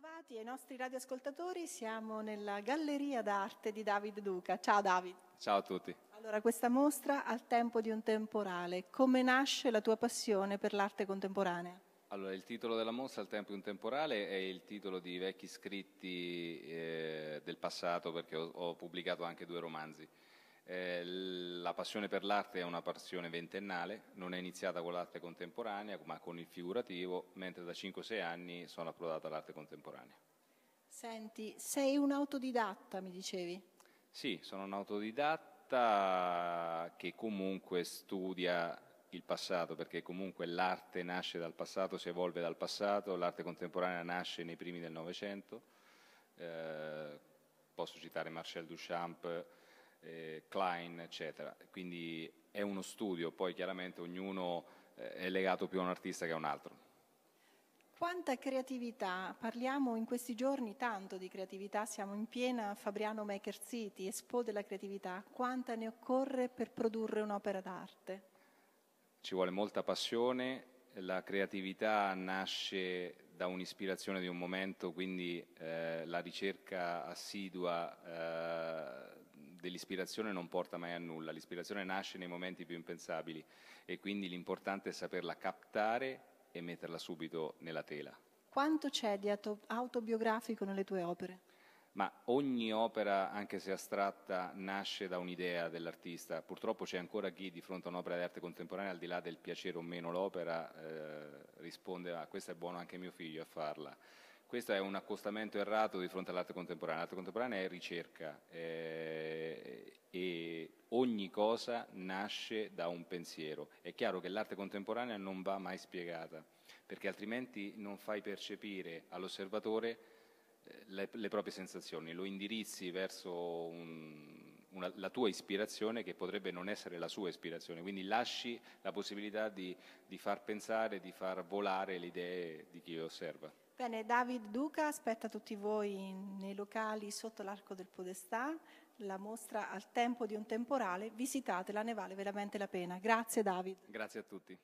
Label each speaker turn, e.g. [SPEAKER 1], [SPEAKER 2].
[SPEAKER 1] Bentrovati ai nostri radioascoltatori, siamo nella Galleria d'Arte di David Duca. Ciao David. Ciao a tutti. Allora, questa mostra al tempo di un temporale, come nasce la tua passione per l'arte contemporanea?
[SPEAKER 2] Allora, il titolo della mostra al tempo di un temporale è il titolo di vecchi scritti eh, del passato perché ho, ho pubblicato anche due romanzi. Eh, la passione per l'arte è una passione ventennale, non è iniziata con l'arte contemporanea ma con il figurativo, mentre da 5-6 anni sono approdata all'arte contemporanea.
[SPEAKER 1] Senti, sei un autodidatta, mi dicevi?
[SPEAKER 2] Sì, sono un autodidatta che comunque studia il passato, perché comunque l'arte nasce dal passato, si evolve dal passato, l'arte contemporanea nasce nei primi del Novecento. Eh, posso citare Marcel Duchamp, eh, Klein, eccetera. Quindi è uno studio, poi chiaramente ognuno eh, è legato più a un artista che a un altro.
[SPEAKER 1] Quanta creatività, parliamo in questi giorni tanto di creatività, siamo in piena Fabriano Maker City, Expo della creatività, quanta ne occorre per produrre un'opera d'arte?
[SPEAKER 2] Ci vuole molta passione, la creatività nasce da un'ispirazione di un momento, quindi eh, la ricerca assidua eh, dell'ispirazione non porta mai a nulla, l'ispirazione nasce nei momenti più impensabili e quindi l'importante è saperla captare e metterla subito nella tela.
[SPEAKER 1] Quanto c'è di autobiografico nelle tue opere?
[SPEAKER 2] Ma ogni opera, anche se astratta, nasce da un'idea dell'artista. Purtroppo c'è ancora chi di fronte a un'opera d'arte contemporanea, al di là del piacere o meno l'opera, eh, risponde a ah, questo è buono anche mio figlio a farla. Questo è un accostamento errato di fronte all'arte contemporanea. L'arte contemporanea è ricerca eh, e ogni cosa nasce da un pensiero. È chiaro che l'arte contemporanea non va mai spiegata, perché altrimenti non fai percepire all'osservatore eh, le, le, proprie sensazioni, lo indirizzi verso un, una, la tua ispirazione che potrebbe non essere la sua ispirazione, quindi lasci la possibilità di, di far pensare, di far volare le idee di chi osserva.
[SPEAKER 1] Bene, David Duca aspetta tutti voi nei locali sotto l'arco del Podestà. La mostra al tempo di un temporale, visitatela, ne vale veramente la pena. Grazie David.
[SPEAKER 2] Grazie a tutti.